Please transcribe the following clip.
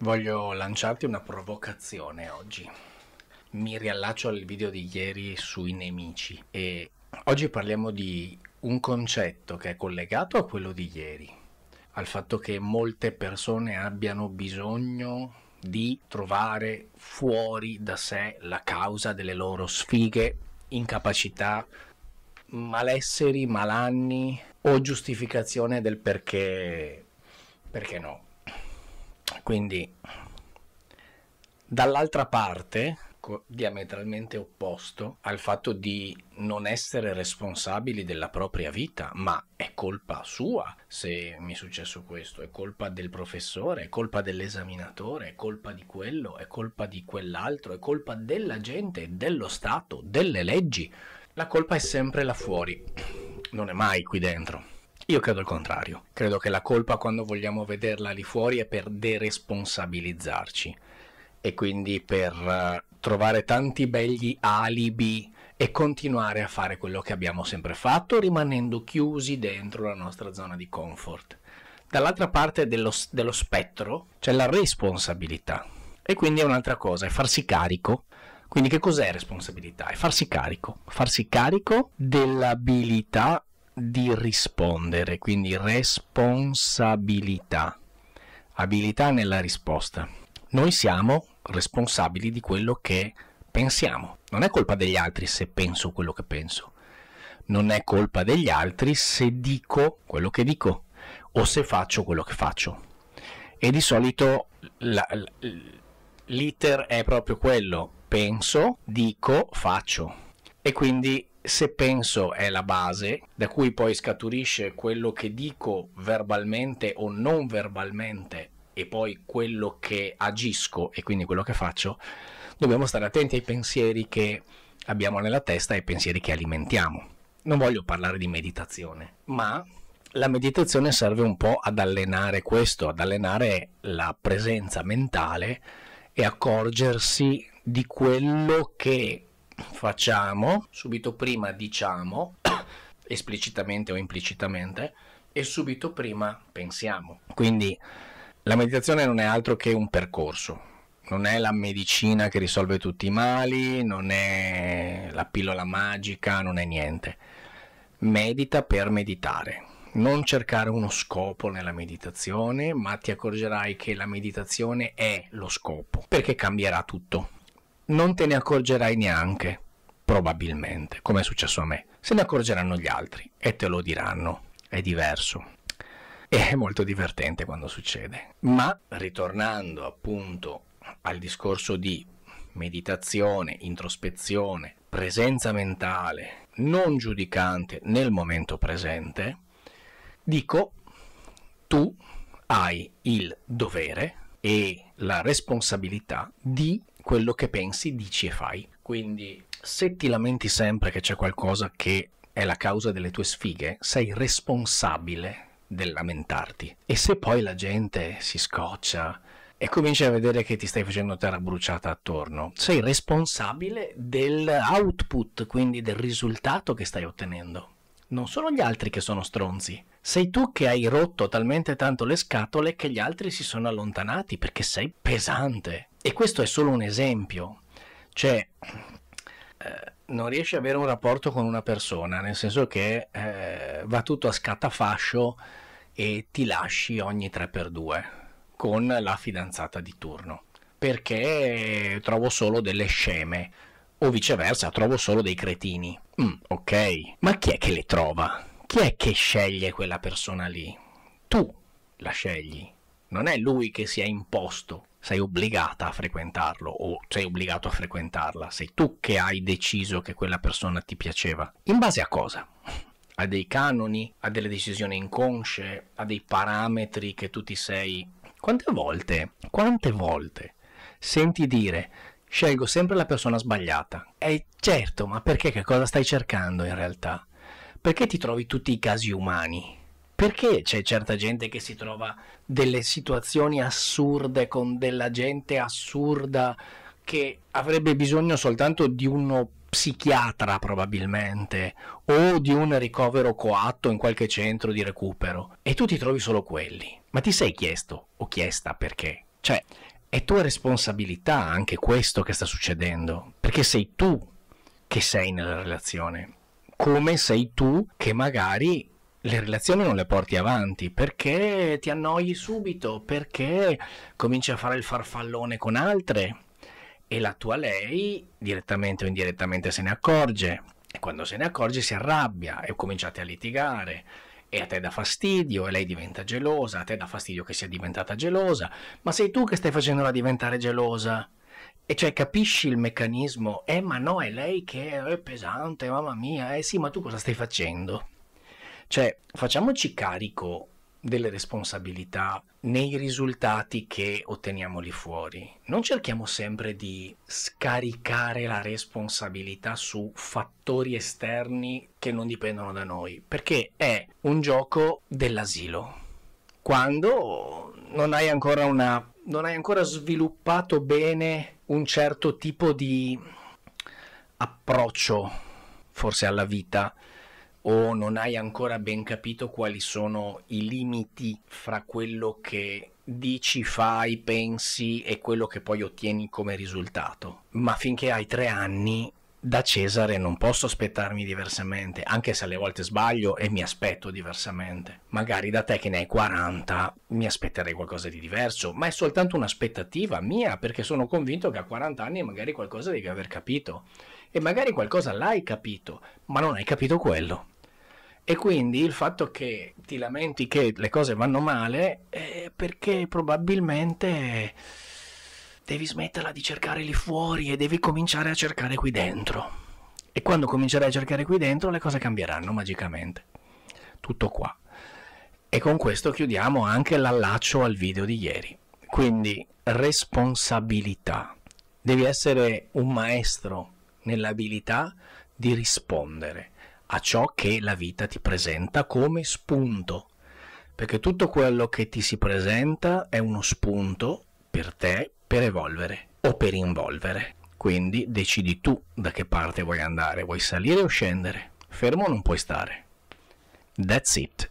Voglio lanciarti una provocazione oggi. Mi riallaccio al video di ieri sui nemici e oggi parliamo di un concetto che è collegato a quello di ieri, al fatto che molte persone abbiano bisogno di trovare fuori da sé la causa delle loro sfighe, incapacità, malesseri, malanni o giustificazione del perché, perché no quindi dall'altra parte, diametralmente opposto al fatto di non essere responsabili della propria vita, ma è colpa sua se mi è successo questo, è colpa del professore, è colpa dell'esaminatore, è colpa di quello, è colpa di quell'altro, è colpa della gente, dello Stato, delle leggi. La colpa è sempre là fuori, non è mai qui dentro. Io credo il contrario, credo che la colpa quando vogliamo vederla lì fuori è per deresponsabilizzarci e quindi per eh, trovare tanti belli alibi e continuare a fare quello che abbiamo sempre fatto rimanendo chiusi dentro la nostra zona di comfort. Dall'altra parte dello, dello spettro c'è la responsabilità e quindi è un'altra cosa, è farsi carico quindi che cos'è responsabilità? È farsi carico, farsi carico dell'abilità di rispondere, quindi responsabilità, abilità nella risposta. Noi siamo responsabili di quello che pensiamo. Non è colpa degli altri se penso quello che penso. Non è colpa degli altri se dico quello che dico o se faccio quello che faccio. E di solito la, la, l'iter è proprio quello. Penso, dico, faccio. E quindi se penso è la base, da cui poi scaturisce quello che dico verbalmente o non verbalmente e poi quello che agisco e quindi quello che faccio, dobbiamo stare attenti ai pensieri che abbiamo nella testa e ai pensieri che alimentiamo. Non voglio parlare di meditazione, ma la meditazione serve un po' ad allenare questo, ad allenare la presenza mentale e accorgersi di quello che facciamo, subito prima diciamo, esplicitamente o implicitamente, e subito prima pensiamo. Quindi la meditazione non è altro che un percorso. Non è la medicina che risolve tutti i mali, non è la pillola magica, non è niente. Medita per meditare. Non cercare uno scopo nella meditazione, ma ti accorgerai che la meditazione è lo scopo, perché cambierà tutto. Non te ne accorgerai neanche probabilmente, come è successo a me. Se ne accorgeranno gli altri e te lo diranno. È diverso. E è molto divertente quando succede. Ma ritornando appunto al discorso di meditazione, introspezione, presenza mentale, non giudicante nel momento presente, dico tu hai il dovere e la responsabilità di quello che pensi, dici e fai. Quindi se ti lamenti sempre che c'è qualcosa che è la causa delle tue sfighe, sei responsabile del lamentarti. E se poi la gente si scoccia e cominci a vedere che ti stai facendo terra bruciata attorno, sei responsabile dell'output, quindi del risultato che stai ottenendo. Non sono gli altri che sono stronzi, sei tu che hai rotto talmente tanto le scatole che gli altri si sono allontanati perché sei pesante. E questo è solo un esempio cioè eh, non riesci ad avere un rapporto con una persona, nel senso che eh, va tutto a scatafascio e ti lasci ogni 3x2 con la fidanzata di turno, perché trovo solo delle sceme o viceversa trovo solo dei cretini. Mm, ok, ma chi è che le trova? Chi è che sceglie quella persona lì? Tu la scegli, non è lui che si è imposto sei obbligata a frequentarlo o sei obbligato a frequentarla, sei tu che hai deciso che quella persona ti piaceva. In base a cosa? A dei canoni, a delle decisioni inconsce, a dei parametri che tu ti sei... Quante volte, quante volte senti dire scelgo sempre la persona sbagliata? E certo, ma perché che cosa stai cercando in realtà? Perché ti trovi tutti i casi umani? perché c'è certa gente che si trova delle situazioni assurde con della gente assurda che avrebbe bisogno soltanto di uno psichiatra probabilmente o di un ricovero coatto in qualche centro di recupero e tu ti trovi solo quelli. Ma ti sei chiesto o chiesta perché? Cioè, è tua responsabilità anche questo che sta succedendo, perché sei tu che sei nella relazione, come sei tu che magari le relazioni non le porti avanti perché ti annoi subito, perché cominci a fare il farfallone con altre e la tua lei direttamente o indirettamente se ne accorge e quando se ne accorge si arrabbia e cominciate a litigare e a te dà fastidio e lei diventa gelosa, a te dà fastidio che sia diventata gelosa, ma sei tu che stai facendola diventare gelosa. E cioè capisci il meccanismo, eh ma no, è lei che è pesante, mamma mia, eh sì, ma tu cosa stai facendo? Cioè, facciamoci carico delle responsabilità nei risultati che otteniamo lì fuori. Non cerchiamo sempre di scaricare la responsabilità su fattori esterni che non dipendono da noi, perché è un gioco dell'asilo. Quando non hai ancora una non hai ancora sviluppato bene un certo tipo di approccio forse alla vita o non hai ancora ben capito quali sono i limiti fra quello che dici, fai, pensi e quello che poi ottieni come risultato. Ma finché hai tre anni da Cesare non posso aspettarmi diversamente, anche se alle volte sbaglio e mi aspetto diversamente. Magari da te che ne hai 40 mi aspetterei qualcosa di diverso, ma è soltanto un'aspettativa mia perché sono convinto che a 40 anni magari qualcosa devi aver capito e magari qualcosa l'hai capito, ma non hai capito quello. E quindi il fatto che ti lamenti che le cose vanno male è perché probabilmente devi smetterla di cercare lì fuori e devi cominciare a cercare qui dentro. E quando comincerai a cercare qui dentro le cose cambieranno magicamente. Tutto qua. E con questo chiudiamo anche l'allaccio al video di ieri. Quindi responsabilità. Devi essere un maestro nell'abilità di rispondere a ciò che la vita ti presenta come spunto, perché tutto quello che ti si presenta è uno spunto per te per evolvere o per involvere. Quindi decidi tu da che parte vuoi andare, vuoi salire o scendere. Fermo non puoi stare. That's it.